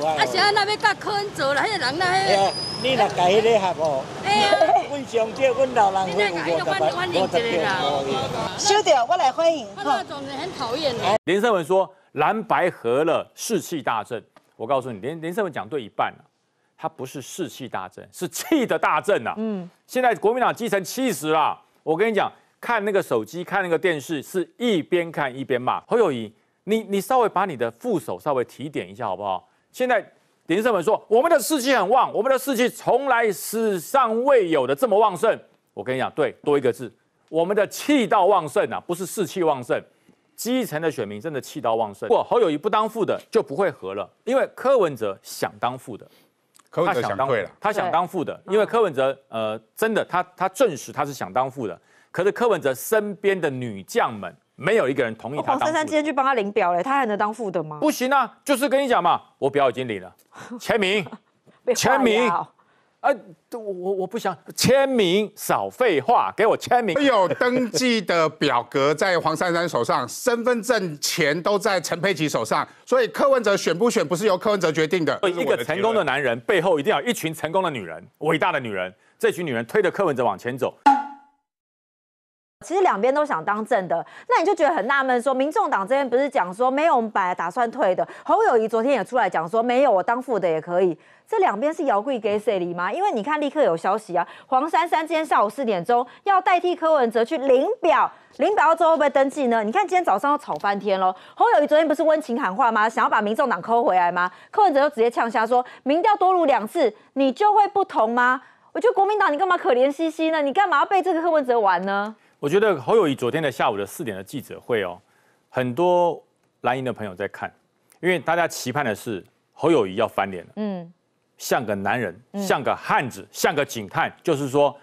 啊是啊，那要甲客走了，啦，那些人那迄个。你来改一下埔。哎呀。阮上届，阮老人会。欢迎欢迎迎接我来欢迎。他那种人很讨厌的。连胜文说：“蓝白合了，士气大振。”我告诉你，连连胜文讲对一半了。他不是士气大振，是气的大振呐。嗯。现在国民党基层七十了。我跟你讲，看那个手机，看那个电视，是一边看一边骂。侯友谊，你你稍微把你的副手稍微提点一下好不好？现在，电视文闻说我们的士气很旺，我们的士气从来史上未有的这么旺盛。我跟你讲，对，多一个字，我们的气道旺盛啊，不是士气旺盛。基层的选民真的气道旺盛。如果侯友谊不当副的，就不会和了，因为柯文哲想当副的，柯文哲想当了，他想当副的，因为柯文哲呃，真的他他证实他是想当副的，可是柯文哲身边的女将们。没有一个人同意他黄珊珊今天去帮他领表嘞，他还能当副的吗？不行啊，就是跟你讲嘛，我表已经领了，签名，签名，呃，我我不想签名，少废话，给我签名。有登记的表格在黄珊珊手上，身份证钱都在陈佩琪手上，所以柯文哲选不选不是由柯文哲决定的。一个成功的男人背后一定要一群成功的女人，伟大的女人，这群女人推着柯文哲往前走。其实两边都想当正的，那你就觉得很纳闷，说民众党这边不是讲说没有，我们本来打算退的。侯友谊昨天也出来讲说没有，我当副的也可以。这两边是摇柜给谁离吗？因为你看立刻有消息啊，黄珊珊今天下午四点钟要代替柯文哲去领表，领表之后会不会登记呢？你看今天早上要吵翻天喽。侯友谊昨天不是温情喊话吗？想要把民众党抠回来吗？柯文哲就直接呛下说，民调多录两次，你就会不同吗？我觉得国民党你干嘛可怜兮兮呢？你干嘛要被这个柯文哲玩呢？我觉得侯友谊昨天的下午的四点的记者会哦，很多蓝营的朋友在看，因为大家期盼的是侯友谊要翻脸了，嗯，像个男人，像个汉子，像个警探，就是说，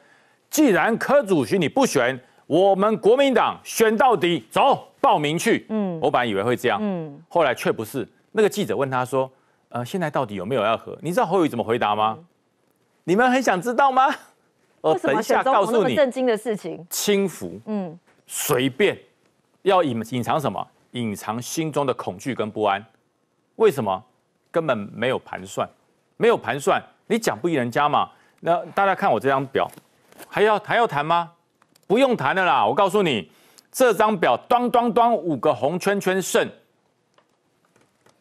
既然柯主席你不选，我们国民党选到底，走，报名去，嗯，我本来以为会这样，嗯，后来却不是。那个记者问他说，呃，现在到底有没有要和？你知道侯友谊怎么回答吗？你们很想知道吗？呃，等一下告诉你震惊的事情，轻浮，嗯，随便，要隐隐藏什么？隐藏心中的恐惧跟不安？为什么？根本没有盘算，没有盘算。你讲不赢人家嘛？那大家看我这张表，还要还要谈吗？不用谈的啦。我告诉你，这张表，端端端五个红圈圈剩，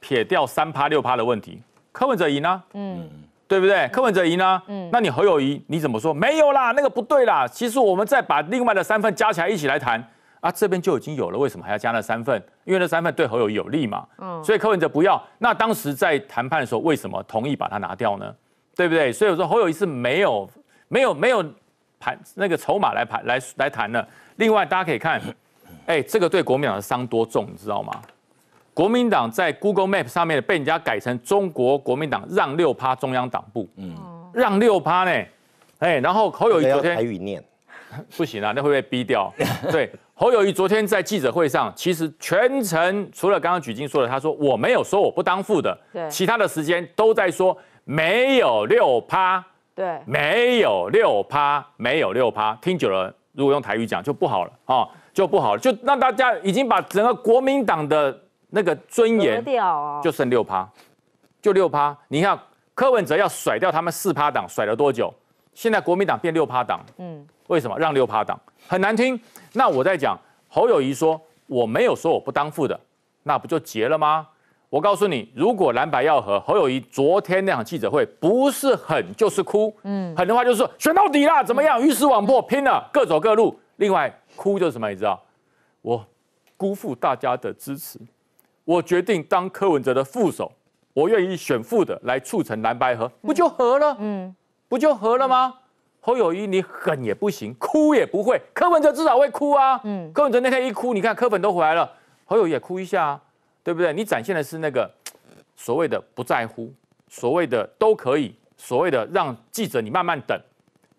撇掉三趴六趴的问题，柯文哲赢了。嗯。对不对？柯文哲赢呢？嗯，那你侯友谊你怎么说？没有啦，那个不对啦。其实我们再把另外的三份加起来一起来谈啊，这边就已经有了，为什么还要加那三份？因为那三份对侯友谊有利嘛。嗯，所以柯文哲不要。那当时在谈判的时候，为什么同意把它拿掉呢？对不对？所以我说侯友谊是没有、没有、没有盘那个筹码来盘、来、来谈的。另外，大家可以看，哎，这个对国民党的伤多重，你知道吗？国民党在 Google Map 上面被人家改成中国国民党让六趴中央党部，嗯，让六趴呢，哎，然后侯友谊昨天，台语念 不行啊，那会被逼掉。对，侯友谊昨天在记者会上，其实全程除了刚刚举晶说的，他说我没有说我不当副的，对，其他的时间都在说没有六趴，对，没有六趴，没有六趴，听久了如果用台语讲就不好了啊，就不好了，就让大家已经把整个国民党的。那个尊严就剩六趴，就六趴。你看柯文哲要甩掉他们四趴党，甩了多久？现在国民党变六趴党，嗯，为什么让六趴党？很难听。那我在讲侯友谊说，我没有说我不当副的，那不就结了吗？我告诉你，如果蓝白要和侯友谊昨天那场记者会，不是狠就是哭，嗯，狠的话就是选到底啦，怎么样？鱼死网破，拼了，各走各路。另外，哭就是什么？你知道，我辜负大家的支持。我决定当柯文哲的副手，我愿意选副的来促成蓝白合，不就合了？嗯，不就合了吗？侯友谊，你狠也不行，哭也不会，柯文哲至少会哭啊。嗯，柯文哲那天一哭，你看柯粉都回来了，侯友也哭一下啊，对不对？你展现的是那个 所谓的不在乎，所谓的都可以，所谓的让记者你慢慢等。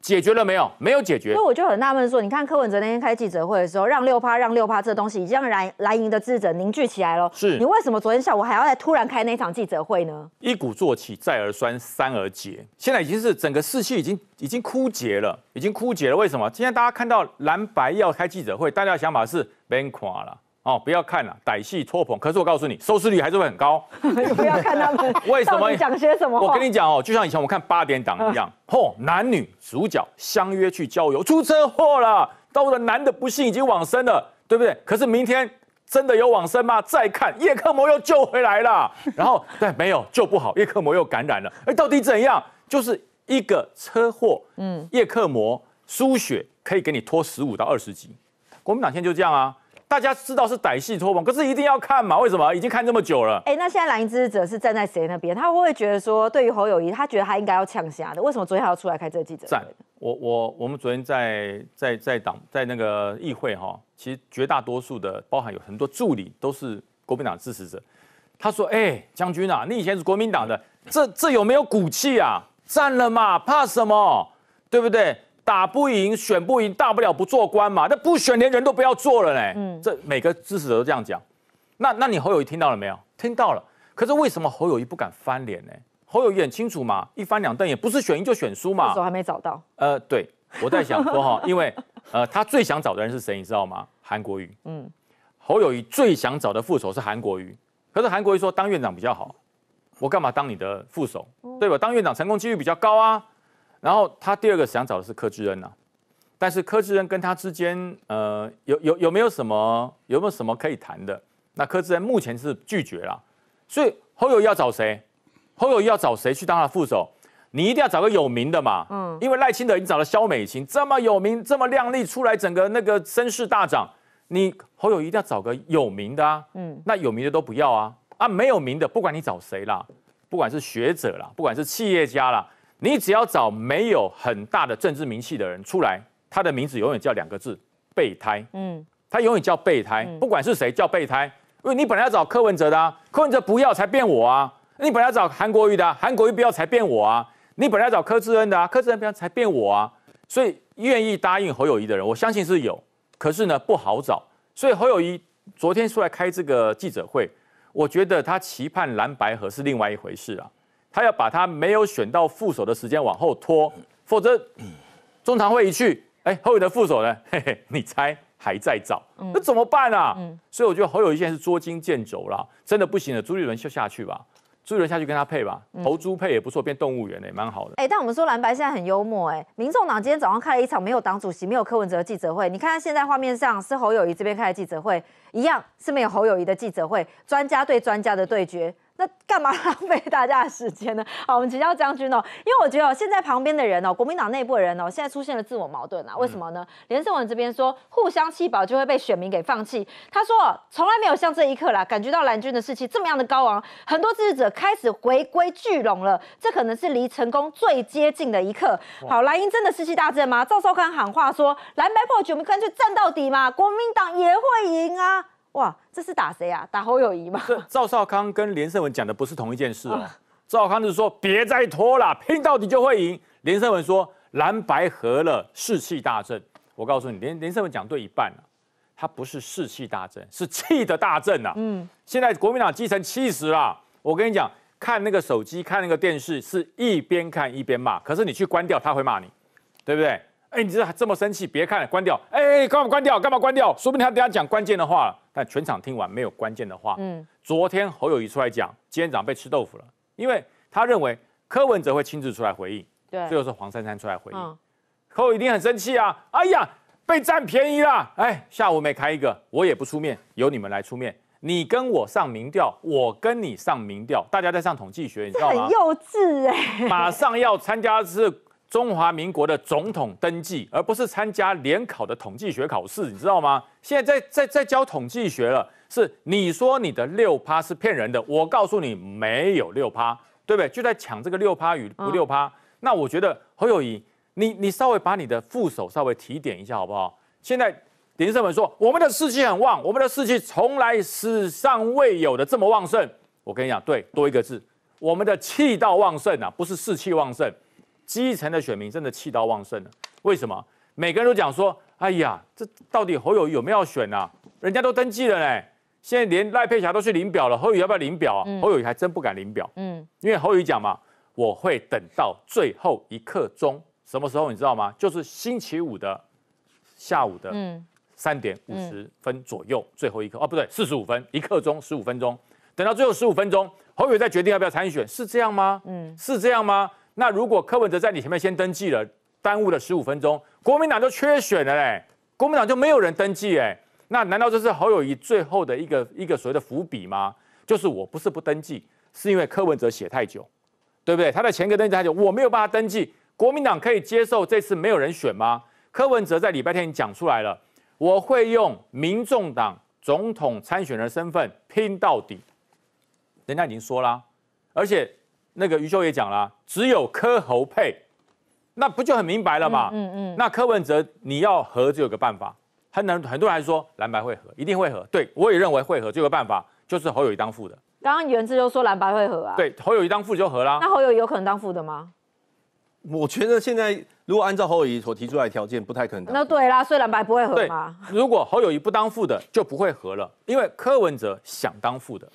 解决了没有？没有解决，所以我就很纳闷说，你看柯文哲那天开记者会的时候，让六趴让六趴这东西已经让蓝蓝营的智者凝聚起来了。是，你为什么昨天下午还要再突然开那场记者会呢？一鼓作气，再而衰，三而竭。现在已经是整个士气已经已经枯竭了，已经枯竭了。为什么？今天大家看到蓝白要开记者会，大家的想法是崩垮了。哦，不要看了，歹戏拖棚。可是我告诉你，收视率还是会很高。不要看他们，为什么讲些什么？我跟你讲哦，就像以前我看八点档一样，嚯，男女主角相约去郊游，出车祸了，到的男的不幸已经往生了，对不对？可是明天真的有往生吗？再看叶克魔又救回来了，然后 对，没有救不好，叶克魔又感染了，哎，到底怎样？就是一个车祸，嗯，叶克魔输血可以给你拖十五到二十集。国民党现在就这样啊。大家知道是歹戏拖棚，可是一定要看嘛？为什么已经看这么久了？哎，那现在蓝营支持者是站在谁那边？他会觉得说，对于侯友谊，他觉得他应该要呛虾的。为什么昨天还要出来开这个记者站？我我我们昨天在在在党在那个议会哈，其实绝大多数的，包含有很多助理都是国民党支持者。他说：“哎，将军啊，你以前是国民党的，这这有没有骨气啊？站了嘛，怕什么？对不对？”打不赢，选不赢，大不了不做官嘛。那不选，连人都不要做了嘞。嗯，这每个支持者都这样讲。那那你侯友谊听到了没有？听到了。可是为什么侯友谊不敢翻脸呢？侯友谊很清楚嘛，一翻两瞪眼，不是选赢就选输嘛。副手还没找到。呃，对，我在想说哈，因为呃，他最想找的人是谁，你知道吗？韩国瑜。嗯。侯友谊最想找的副手是韩国瑜，可是韩国瑜说当院长比较好，我干嘛当你的副手？对吧？当院长成功几率比较高啊。然后他第二个想找的是柯志恩啊，但是柯志恩跟他之间，呃，有有有没有什么有没有什么可以谈的？那柯志恩目前是拒绝了，所以侯友要找谁？侯友要找谁去当他的副手？你一定要找个有名的嘛，嗯，因为赖清德，已经找了肖美琴这么有名、这么靓丽出来，整个那个声势大涨，你侯友一定要找个有名的啊，嗯，那有名的都不要啊，啊，没有名的，不管你找谁啦，不管是学者啦，不管是企业家啦。你只要找没有很大的政治名气的人出来，他的名字永远叫两个字备胎。嗯，他永远叫备胎，不管是谁叫备胎，因为你本来要找柯文哲的啊，柯文哲不要才变我啊；你本来要找韩国瑜的啊，韩国瑜不要才变我啊；你本来找柯志恩的啊，柯志恩不要才变我啊。所以愿意答应侯友谊的人，我相信是有，可是呢不好找。所以侯友谊昨天出来开这个记者会，我觉得他期盼蓝白河是另外一回事啊。他要把他没有选到副手的时间往后拖，否则中常会一去，哎，侯友宜的副手呢？嘿嘿，你猜还在找，那怎么办啊？所以我觉得侯友宜现在是捉襟见肘了，真的不行了。朱立伦就下去吧，朱立伦下去跟他配吧，投猪配也不错，变动物园也蛮好的。哎，但我们说蓝白现在很幽默哎，民众党今天早上开了一场没有党主席、没有柯文哲的记者会，你看现在画面上是侯友宜这边开的记者会，一样是没有侯友宜的记者会，专家对专家的对决。那干嘛浪费大家的时间呢？好，我们请教将军哦，因为我觉得哦，现在旁边的人哦，国民党内部的人哦，现在出现了自我矛盾啊，为什么呢？连胜文这边说互相弃保就会被选民给放弃，他说从来没有像这一刻啦，感觉到蓝军的士气这么样的高昂，很多支持者开始回归聚拢了，这可能是离成功最接近的一刻。好，蓝营真的士气大振吗？赵少康喊话说，蓝白破局，我们干脆战到底嘛，国民党也会赢啊。哇，这是打谁啊？打侯友谊吗？赵少康跟连胜文讲的不是同一件事哦。赵少康是说别再拖了，拼到底就会赢。连胜文说蓝白合了，士气大振。我告诉你，连连胜文讲对一半了。他不是士气大振，是气的大振啊。嗯，现在国民党基层气死了，我跟你讲，看那个手机，看那个电视，是一边看一边骂。可是你去关掉，他会骂你，对不对？哎，你这这么生气，别看了，关掉。哎，干嘛关掉？干嘛关掉？说不定他等下讲关键的话了。那全场听完没有关键的话。嗯，昨天侯友谊出来讲，今天早上被吃豆腐了，因为他认为柯文哲会亲自出来回应。对，最后是黄珊珊出来回应，侯一定很生气啊！哎呀，被占便宜了！哎，下午每开一个，我也不出面，由你们来出面。你跟我上民调，我跟你上民调，大家在上统计学，你知道吗？很幼稚哎！马上要参加是。中华民国的总统登记，而不是参加联考的统计学考试，你知道吗？现在在在在教统计学了。是你说你的六趴是骗人的，我告诉你没有六趴，对不对？就在抢这个六趴与不六趴。那我觉得侯友谊，你你稍微把你的副手稍微提点一下好不好？现在林森文说我们的士气很旺，我们的士气从来史上未有的这么旺盛。我跟你讲，对，多一个字，我们的气道旺盛啊，不是士气旺盛。基层的选民真的气到旺盛了，为什么？每个人都讲说：“哎呀，这到底侯友义有没有选啊？人家都登记了嘞，现在连赖佩霞都去领表了，侯友要不要领表啊？”侯友义还真不敢领表，嗯，因为侯友义讲嘛：“我会等到最后一刻钟，什么时候你知道吗？就是星期五的下午的三点五十分左右，最后一刻哦，不对，四十五分一刻钟十五分钟，等到最后十五分钟，侯友再决定要不要参选，是这样吗？嗯，是这样吗？”那如果柯文哲在你前面先登记了，耽误了十五分钟，国民党就缺选了嘞，国民党就没有人登记哎，那难道这是侯友谊最后的一个一个所谓的伏笔吗？就是我不是不登记，是因为柯文哲写太久，对不对？他的前个登记太久，我没有办法登记。国民党可以接受这次没有人选吗？柯文哲在礼拜天已经讲出来了，我会用民众党总统参选人身份拼到底，人家已经说了，而且。那个余秀也讲了，只有柯侯配，那不就很明白了吗？嗯嗯。那柯文哲你要和，就有个办法。很难，很多人还说蓝白会合，一定会合。对，我也认为会合，就有办法，就是侯友谊当副的。刚刚原志就说蓝白会合啊。对，侯友谊当副就合啦。那侯友谊有可能当副的吗？我觉得现在如果按照侯友谊所提出来的条件，不太可能。那对啦，所以蓝白不会合。对，如果侯友谊不当副的，就不会合了，因为柯文哲想当副的。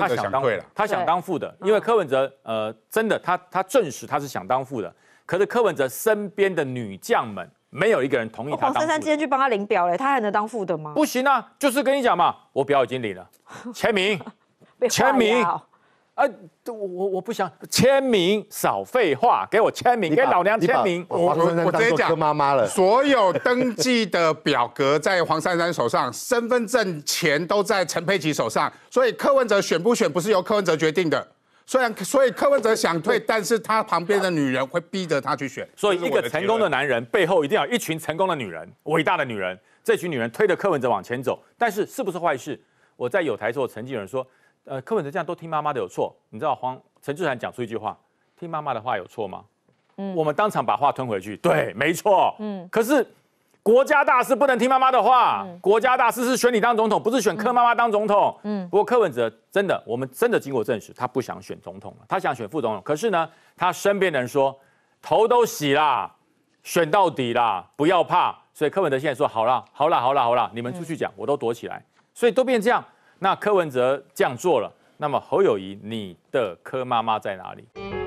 他想当副的，他想当副的，因为柯文哲，呃，真的，他他证实他是想当副的。可是柯文哲身边的女将们没有一个人同意他。黄珊珊今天去帮他领表嘞，他还能当副的吗？不行啊，就是跟你讲嘛，我表已经领了，签名，签名。啊，我我我不想签名，少废话，给我签名，给老娘签名。我我直接讲，所有登记的表格在黄珊珊手上，身份证钱都在陈佩琪手上，所以柯文哲选不选不是由柯文哲决定的。虽然所以柯文哲想退，但是他旁边的女人会逼着他去选。所以一个成功的男人背后一定要一群成功的女人，伟大的女人，这群女人推着柯文哲往前走。但是是不是坏事？我在有台时候曾经有人说。呃，柯文哲这样都听妈妈的有错？你知道黄陈志涵讲出一句话，听妈妈的话有错吗？嗯，我们当场把话吞回去。对，没错。嗯，可是国家大事不能听妈妈的话。嗯，国家大事是选你当总统，不是选柯妈妈当总统。嗯，不过柯文哲真的，我们真的经过证实，他不想选总统了，他想选副总统。可是呢，他身边人说头都洗啦，选到底啦，不要怕。所以柯文哲现在说好了，好了，好了，好了，你们出去讲，我都躲起来。所以都变这样。那柯文哲这样做了，那么侯友谊，你的柯妈妈在哪里？